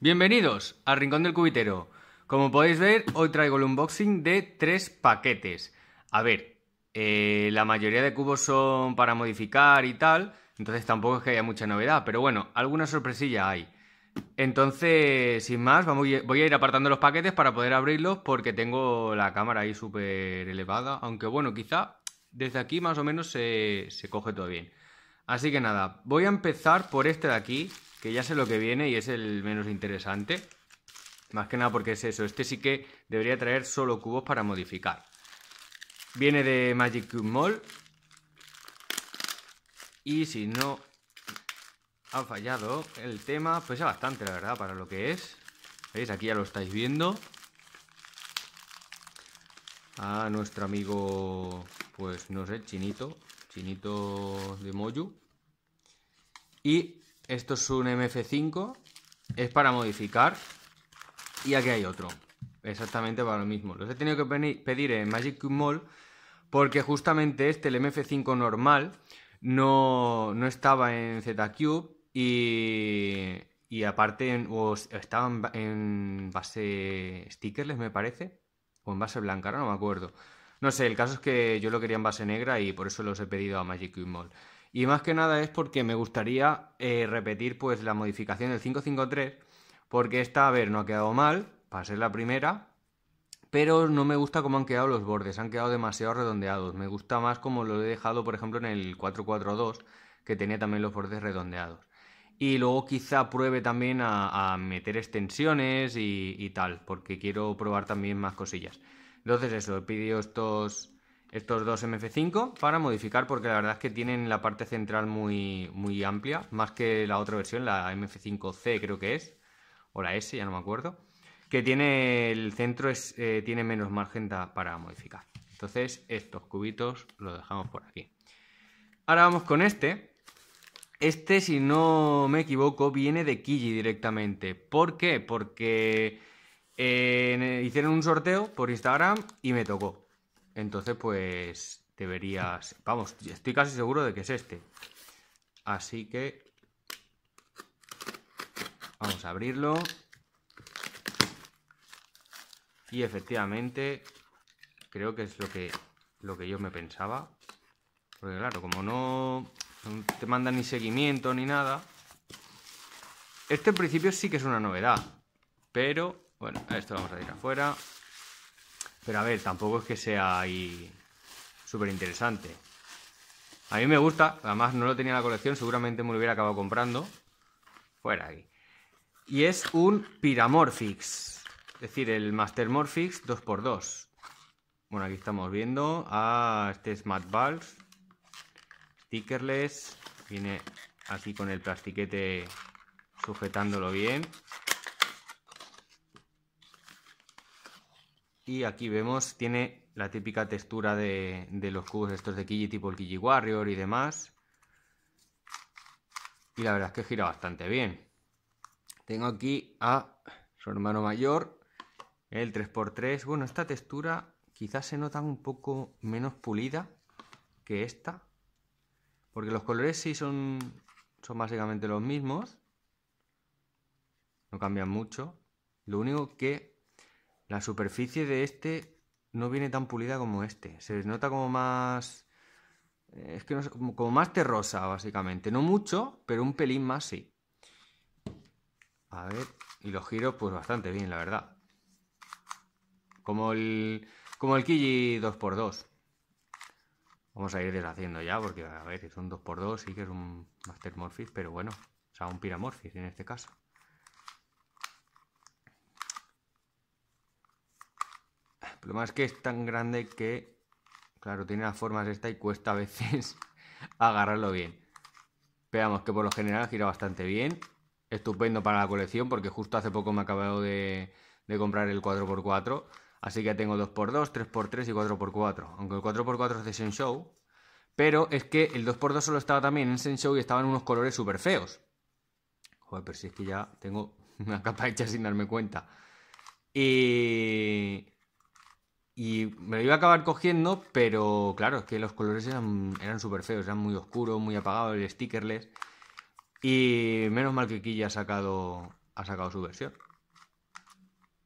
Bienvenidos al Rincón del Cubitero. Como podéis ver, hoy traigo el unboxing de tres paquetes. A ver, eh, la mayoría de cubos son para modificar y tal, entonces tampoco es que haya mucha novedad, pero bueno, alguna sorpresilla hay. Entonces, sin más, voy a ir apartando los paquetes para poder abrirlos porque tengo la cámara ahí súper elevada, aunque bueno, quizá desde aquí más o menos se, se coge todo bien. Así que nada, voy a empezar por este de aquí, que ya sé lo que viene y es el menos interesante. Más que nada porque es eso. Este sí que debería traer solo cubos para modificar. Viene de Magic Cube Mall. Y si no ha fallado el tema, Pues es bastante, la verdad, para lo que es. ¿Veis? Aquí ya lo estáis viendo. A nuestro amigo, pues no sé, Chinito. Chinito de Moyu. Y esto es un MF5. Es para modificar. Y aquí hay otro. Exactamente para lo mismo. Los he tenido que pedir en Magic Mall porque justamente este, el MF5 normal, no, estaba en ZCube y, y aparte en, o en, base stickerless, me parece, o en base blanca, no me acuerdo. No sé, el caso es que yo lo quería en base negra y por eso los he pedido a Magic Mall. Y más que nada es porque me gustaría eh, repetir pues la modificación del 553, porque esta, a ver, no ha quedado mal, para ser la primera, pero no me gusta cómo han quedado los bordes, han quedado demasiado redondeados. Me gusta más como lo he dejado, por ejemplo, en el 442, que tenía también los bordes redondeados. Y luego quizá pruebe también a, meter extensiones y, tal, porque quiero probar también más cosillas. Entonces eso, he pedido estos estos dos MF5 para modificar porque la verdad es que tienen la parte central muy, muy amplia, más que la otra versión, la MF5C creo que es, o la S, ya no me acuerdo, que tiene el centro es, eh, tiene menos margen para modificar. Entonces estos cubitos los dejamos por aquí. Ahora vamos con este. Este, si no me equivoco, viene de Kiji directamente. ¿Por qué? Porque eh, hicieron un sorteo por Instagram y me tocó. Entonces, pues deberías. Vamos, estoy casi seguro de que es este. Así que. Vamos a abrirlo. Y efectivamente, creo que es lo que, lo que yo me pensaba. Porque claro, como no, te manda ni seguimiento ni nada. Este en principio sí que es una novedad. Pero, bueno, esto lo vamos a ir afuera. Pero a ver, tampoco es que sea ahí súper interesante. A mí me gusta, además no lo tenía en la colección, seguramente me lo hubiera acabado comprando. Fuera ahí. Y es un Pyramorphix, es decir, el Master Morphix 2x2. Bueno, aquí estamos viendo a ah, este es Mad Balls, stickerless, viene aquí con el plastiquete sujetándolo bien. Y aquí vemos, tiene la típica textura de, los cubos estos de Kiji, tipo el Kiji Warrior y demás. Y la verdad es que gira bastante bien. Tengo aquí a su hermano mayor, el 3x3. Bueno, esta textura quizás se nota un poco menos pulida que esta. Porque los colores sí son, son básicamente los mismos. No cambian mucho. Lo único que la superficie de este no viene tan pulida como este. Se nota como más... Eh, es que no sé, como más terrosa, básicamente. No mucho, pero un pelín más sí. A ver, y los giro pues bastante bien, la verdad. Como el, como el Kiji 2x2. Vamos a ir deshaciendo ya, porque a ver, es un 2x2, sí que es un Master Morphis, pero bueno, o sea, un Piramorphis en este caso. Lo más que es tan grande que, claro, tiene las formas esta y cuesta a veces agarrarlo bien. Veamos que por lo general gira bastante bien. Estupendo para la colección porque justo hace poco me he acabado de, comprar el 4x4. Así que tengo 2x2, 3x3 y 4x4. Aunque el 4x4 es de show Pero es que el 2x2 solo estaba también en show y estaban unos colores súper feos. Joder, pero si es que ya tengo una capa hecha sin darme cuenta. Y... Y me lo iba a acabar cogiendo, pero claro, es que los colores eran, eran súper feos, eran muy oscuros, muy apagados, el stickerless. Y menos mal que aquí ha sacado, ha sacado su versión.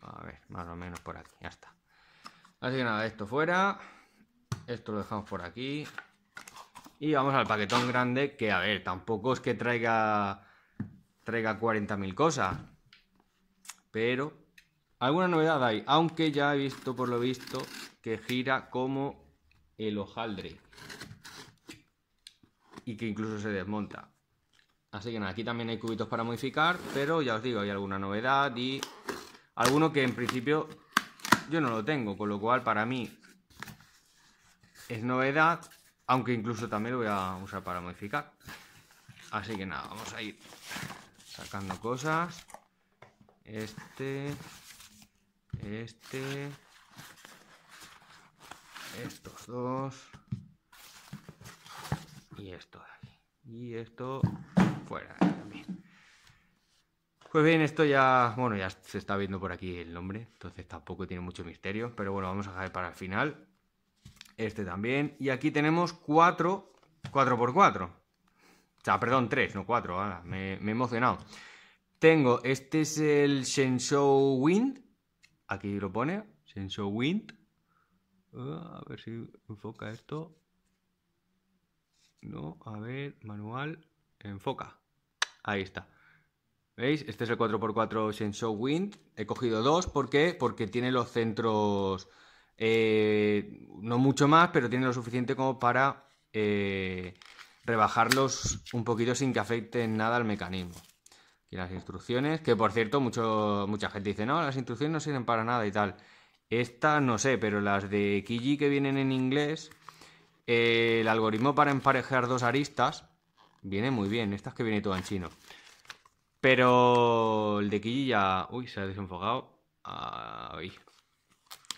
A ver, más o menos por aquí, ya está. Así que nada, esto fuera. Esto lo dejamos por aquí. Y vamos al paquetón grande, que a ver, tampoco es que traiga, traiga 40.000 cosas. Pero Alguna novedad hay, aunque ya he visto por lo visto que gira como el hojaldre y que incluso se desmonta. Así que nada, aquí también hay cubitos para modificar, pero ya os digo, hay alguna novedad y alguno que en principio yo no lo tengo, con lo cual para mí es novedad, aunque incluso también lo voy a usar para modificar. Así que nada, vamos a ir sacando cosas. Este este, estos dos y esto de aquí. Y esto fuera Pues bien, esto ya, bueno, ya se está viendo por aquí el nombre, entonces tampoco tiene mucho misterio, pero bueno, vamos a dejar para el final. Este también, y aquí tenemos cuatro, Cuatro por cuatro O sea, perdón, tres, no cuatro me, me he emocionado. Tengo, este es el Shenzhou Wind, Aquí lo pone, Sensor Wind. Ah, a ver si enfoca esto. No, a ver, manual, enfoca. Ahí está. ¿Veis? Este es el 4x4 Sensor Wind. He cogido dos, ¿por qué? Porque tiene los centros, eh, no mucho más, pero tiene lo suficiente como para eh, rebajarlos un poquito sin que afecten nada al mecanismo. Y las instrucciones, que por cierto, mucho, mucha gente dice, no, las instrucciones no sirven para nada y tal. Esta no sé, pero las de Kiji que vienen en inglés, eh, el algoritmo para emparejar dos aristas viene muy bien. Estas que viene todo en chino. Pero el de Kiji ya. Uy, se ha desenfocado.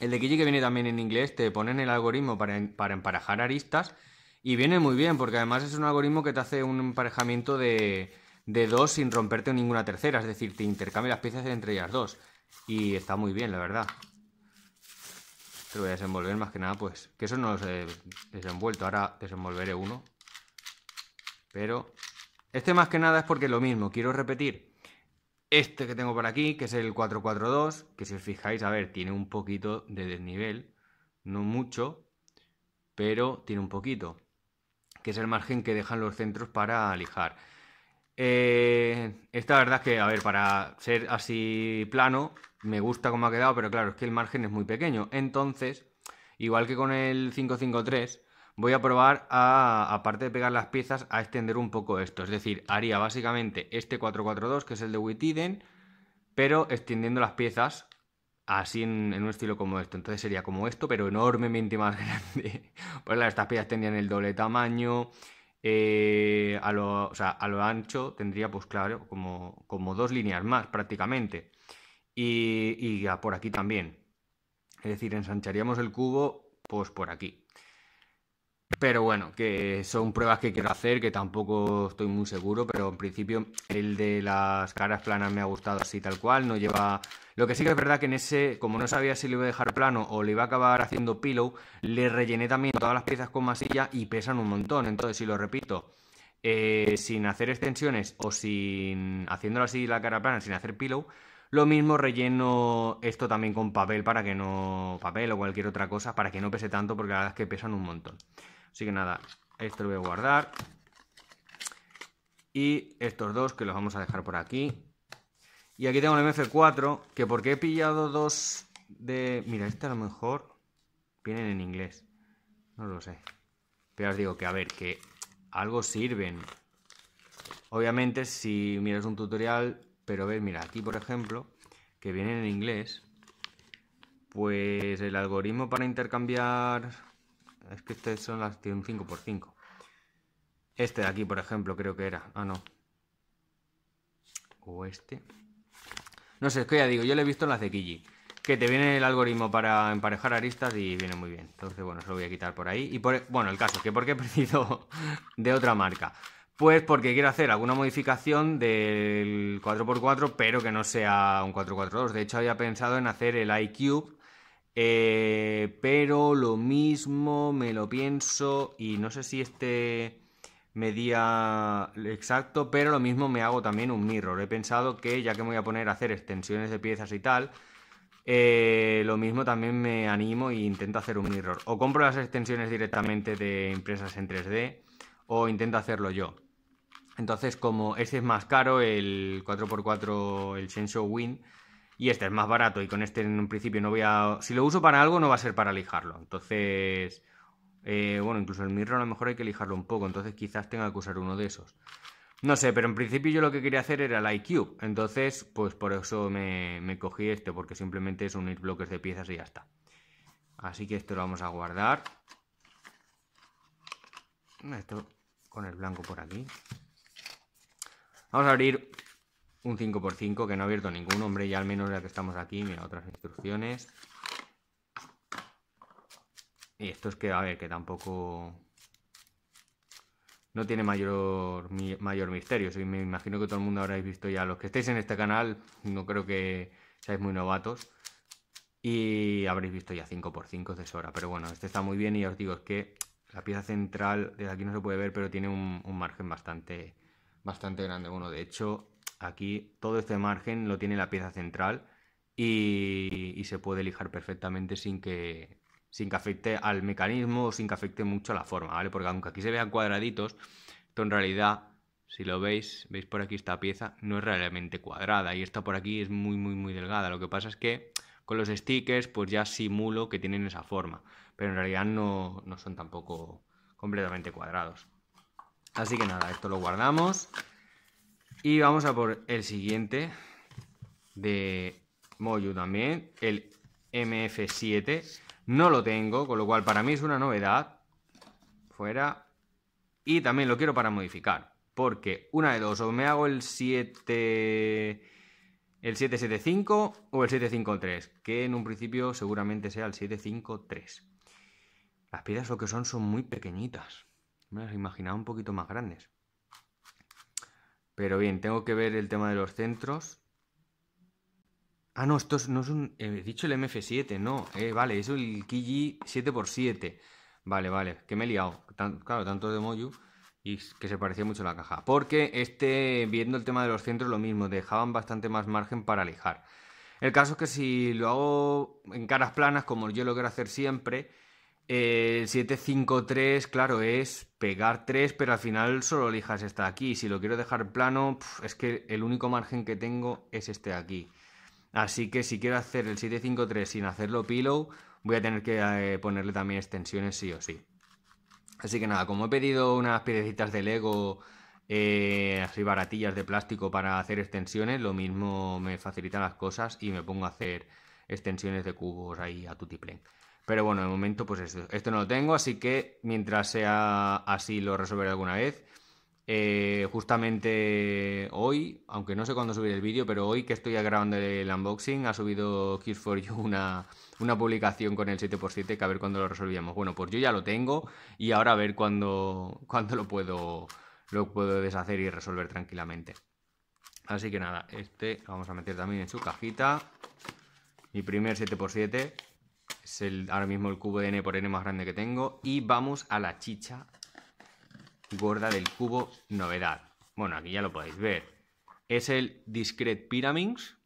El de Kiji que viene también en inglés, te ponen el algoritmo para emparejar aristas. Y viene muy bien, porque además es un algoritmo que te hace un emparejamiento de de dos sin romperte ninguna tercera, es decir, te intercambia las piezas entre ellas dos. Y está muy bien, la verdad. Te lo voy a desenvolver más que nada, pues, que eso no los he desenvuelto, ahora desenvolveré uno. Pero este más que nada es porque lo mismo, quiero repetir este que tengo por aquí, que es el 442, que si os fijáis, a ver, tiene un poquito de desnivel, no mucho, pero tiene un poquito, que es el margen que dejan los centros para lijar. Eh, esta verdad es que, a ver, para ser así plano, me gusta cómo ha quedado, pero claro, es que el margen es muy pequeño. Entonces, igual que con el 553, voy a probar a, aparte de pegar las piezas, a extender un poco esto. Es decir, haría básicamente este 442, que es el de Wittiden, pero extendiendo las piezas así en, un estilo como esto. Entonces sería como esto, pero enormemente más grande. pues claro, estas piezas tendrían el doble tamaño, eh, a, lo, ancho tendría, pues claro, como, como dos líneas más prácticamente. Y, por aquí también. Es decir, ensancharíamos el cubo, pues por aquí. Pero bueno, que son pruebas que quiero hacer, que tampoco estoy muy seguro, pero en principio el de las caras planas me ha gustado así tal cual, no lleva lo que sí que es verdad que en ese, como no sabía si lo iba a dejar plano o le iba a acabar haciendo pillow, le rellené también todas las piezas con masilla y pesan un montón. Entonces, si lo repito, eh, sin hacer extensiones o sin haciéndolo así la cara plana, sin hacer pillow, lo mismo relleno esto también con papel para que no. papel o cualquier otra cosa para que no pese tanto, porque la verdad es que pesan un montón. Así que nada, esto lo voy a guardar. Y estos dos que los vamos a dejar por aquí. Y aquí tengo el MF4, que porque he pillado dos de... Mira, este a lo mejor vienen en inglés. No lo sé. Pero os digo que, a ver, que algo sirven. Obviamente, si miras un tutorial, pero ver mira, aquí por ejemplo, que vienen en inglés, pues el algoritmo para intercambiar... Es que este son las de un 5x5. Este de aquí, por ejemplo, creo que era. Ah, no. O este. No sé, es que ya digo, yo lo he visto en las de Kiji. Que te viene el algoritmo para emparejar aristas y viene muy bien. Entonces, bueno, se lo voy a quitar por ahí. Y por, bueno, el caso es que porque he perdido de otra marca. Pues porque quiero hacer alguna modificación del 4x4, pero que no sea un 4 x 442. De hecho, había pensado en hacer el iCube, eh, pero lo mismo me lo pienso y no sé si este medía exacto, pero lo mismo me hago también un mirror. He pensado que ya que me voy a poner a hacer extensiones de piezas y tal, eh, lo mismo también me animo e intento hacer un mirror. O compro las extensiones directamente de empresas en 3D o intento hacerlo yo. Entonces, como este es más caro, el 4x4, el Sensho Win, y este es más barato, y con este en un principio no voy a... Si lo uso para algo, no va a ser para lijarlo. Entonces, eh, bueno, incluso el mirror a lo mejor hay que lijarlo un poco, entonces quizás tenga que usar uno de esos. No sé, pero en principio yo lo que quería hacer era el iCube, entonces pues por eso me, cogí este, porque simplemente es unir bloques de piezas y ya está. Así que esto lo vamos a guardar. Esto con el blanco por aquí. Vamos a abrir un 5x5 que no ha abierto ningún, hombre, ya al menos ya que estamos aquí, mira, otras instrucciones. Y esto es que, a ver, que tampoco... No tiene mayor, mayor misterio. si me imagino que todo el mundo habréis visto ya. Los que estéis en este canal, no creo que seáis muy novatos. Y habréis visto ya 5x5 de Sora. Pero bueno, este está muy bien y ya os digo, es que la pieza central, desde aquí no se puede ver, pero tiene un, margen bastante, bastante grande. Bueno, de hecho, aquí todo este margen lo tiene la pieza central y, y se puede lijar perfectamente sin que, sin que afecte al mecanismo, sin que afecte mucho a la forma, ¿vale? Porque aunque aquí se vean cuadraditos, esto en realidad, si lo veis, veis por aquí esta pieza, no es realmente cuadrada y esta por aquí es muy, muy, muy delgada. Lo que pasa es que con los stickers pues ya simulo que tienen esa forma, pero en realidad no, no son tampoco completamente cuadrados. Así que nada, esto lo guardamos y vamos a por el siguiente de Moyu también, el MF7 no lo tengo, con lo cual para mí es una novedad. Fuera. Y también lo quiero para modificar, porque una de dos, o me hago el 7... El 775 o el 753, que en un principio seguramente sea el 753. Las piedras lo que son son muy pequeñitas. Me las imaginaba un poquito más grandes. Pero bien, tengo que ver el tema de los centros. Ah, no, esto no es un... He dicho el MF7, no. Eh, vale, es el Kiji 7x7. Vale, vale, que me he liado. claro, tanto de Moyu y que se parecía mucho a la caja. Porque este, viendo el tema de los centros, lo mismo, dejaban bastante más margen para lijar. El caso es que si lo hago en caras planas, como yo lo quiero hacer siempre, el eh, 753, claro, es pegar 3, pero al final solo lijas esta aquí. Si lo quiero dejar plano, es que el único margen que tengo es este de aquí. Así que si quiero hacer el 753 sin hacerlo pillow, voy a tener que eh, ponerle también extensiones sí o sí. Así que nada, como he pedido unas piedecitas de Lego, eh, así baratillas de plástico para hacer extensiones, lo mismo me facilita las cosas y me pongo a hacer extensiones de cubos ahí a Tutiplen. Pero bueno, de momento pues esto no lo tengo, así que mientras sea así lo resolveré alguna vez. Eh, justamente hoy, aunque no sé cuándo subiré el vídeo, pero hoy que estoy grabando el unboxing, ha subido Kiss for You una, publicación con el 7x7 que a ver cuándo lo resolvíamos. Bueno, pues yo ya lo tengo y ahora a ver cuándo, cuándo lo, puedo, lo puedo deshacer y resolver tranquilamente. Así que nada, este lo vamos a meter también en su cajita. Mi primer 7x7 es el, ahora mismo el cubo de N por N más grande que tengo. Y vamos a la chicha gorda del cubo novedad. Bueno, aquí ya lo podéis ver. Es el Discrete Pyramids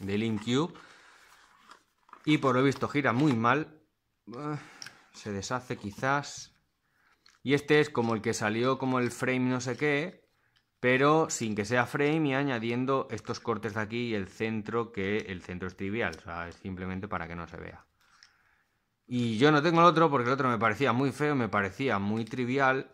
Link Cube Y por lo visto gira muy mal. Se deshace quizás. Y este es como el que salió como el frame no sé qué. Pero sin que sea frame y añadiendo estos cortes de aquí y el centro que el centro es trivial. O sea, es simplemente para que no se vea. Y yo no tengo el otro porque el otro me parecía muy feo, me parecía muy trivial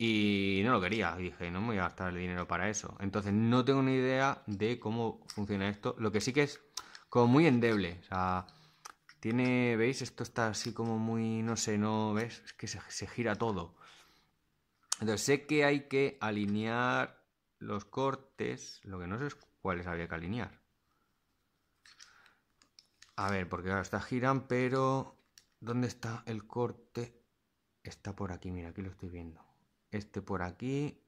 y no lo quería, dije, no me voy a gastar el dinero para eso. Entonces no tengo ni idea de cómo funciona esto. Lo que sí que es como muy endeble. O sea, tiene, ¿veis? Esto está así como muy, no sé, no, ¿ves? Es que se, gira todo. Entonces sé que hay que alinear los cortes. Lo que no sé es cuáles había que alinear. A ver, porque ahora está giran, pero... ¿Dónde está el corte? Está por aquí, mira, aquí lo estoy viendo este por aquí.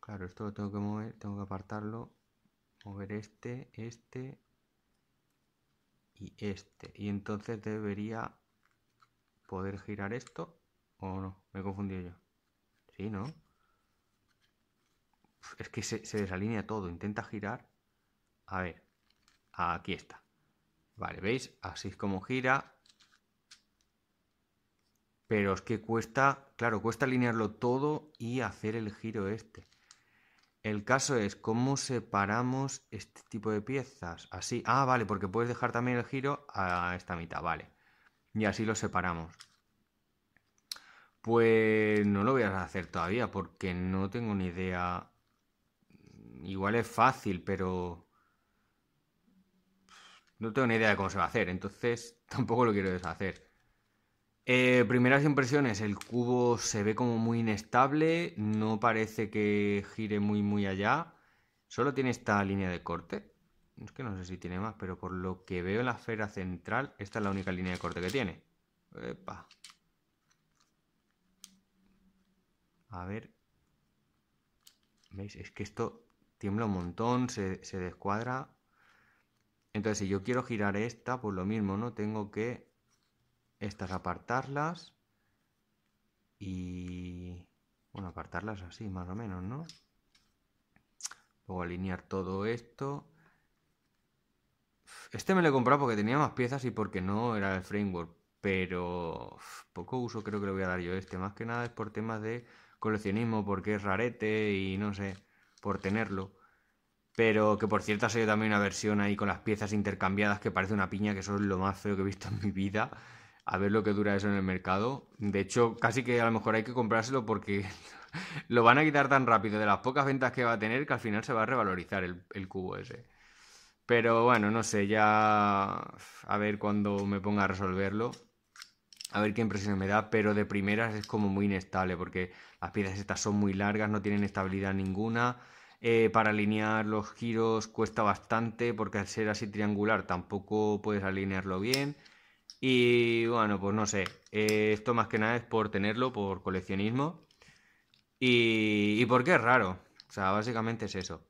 Claro, esto lo tengo que mover, tengo que apartarlo. Mover este, este y este. Y entonces debería poder girar esto o no. Me he confundido yo. Sí, ¿no? Es que se desalinea todo. Intenta girar. A ver. Aquí está. Vale, ¿veis? Así es como gira. Pero es que cuesta, claro, cuesta alinearlo todo y hacer el giro este. El caso es cómo separamos este tipo de piezas. Así. Ah, vale, porque puedes dejar también el giro a esta mitad, vale. Y así lo separamos. Pues no lo voy a hacer todavía porque no tengo ni idea. Igual es fácil, pero... No tengo ni idea de cómo se va a hacer, entonces tampoco lo quiero deshacer. Eh, primeras impresiones, el cubo se ve como muy inestable, no parece que gire muy muy allá, solo tiene esta línea de corte, es que no sé si tiene más, pero por lo que veo en la esfera central, esta es la única línea de corte que tiene. Epa. A ver, ¿veis? Es que esto tiembla un montón, se, se descuadra. Entonces, si yo quiero girar esta, pues lo mismo, ¿no? Tengo que estas apartarlas y bueno apartarlas así más o menos no luego alinear todo esto este me lo he comprado porque tenía más piezas y porque no era el framework pero poco uso creo que le voy a dar yo este más que nada es por temas de coleccionismo porque es rarete y no sé por tenerlo pero que por cierto ha salido también una versión ahí con las piezas intercambiadas que parece una piña, que eso es lo más feo que he visto en mi vida a ver lo que dura eso en el mercado. De hecho, casi que a lo mejor hay que comprárselo porque lo van a quitar tan rápido de las pocas ventas que va a tener que al final se va a revalorizar el, cubo ese. Pero bueno, no sé, ya a ver cuando me ponga a resolverlo. A ver qué impresión me da, pero de primeras es como muy inestable porque las piezas estas son muy largas, no tienen estabilidad ninguna. Eh, para alinear los giros cuesta bastante porque al ser así triangular tampoco puedes alinearlo bien. Y bueno, pues no sé. Eh, esto más que nada es por tenerlo, por coleccionismo. Y, porque es raro. O sea, básicamente es eso.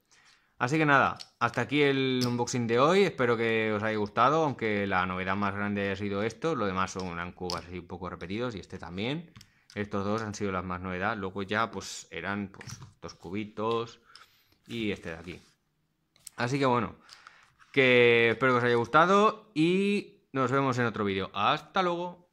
Así que nada, hasta aquí el unboxing de hoy. Espero que os haya gustado, aunque la novedad más grande ha sido esto. Lo demás son así un poco repetidos y este también. Estos dos han sido las más novedades. Luego ya pues eran pues, dos cubitos y este de aquí. Así que bueno, que espero que os haya gustado y nos vemos en otro vídeo. Hasta luego.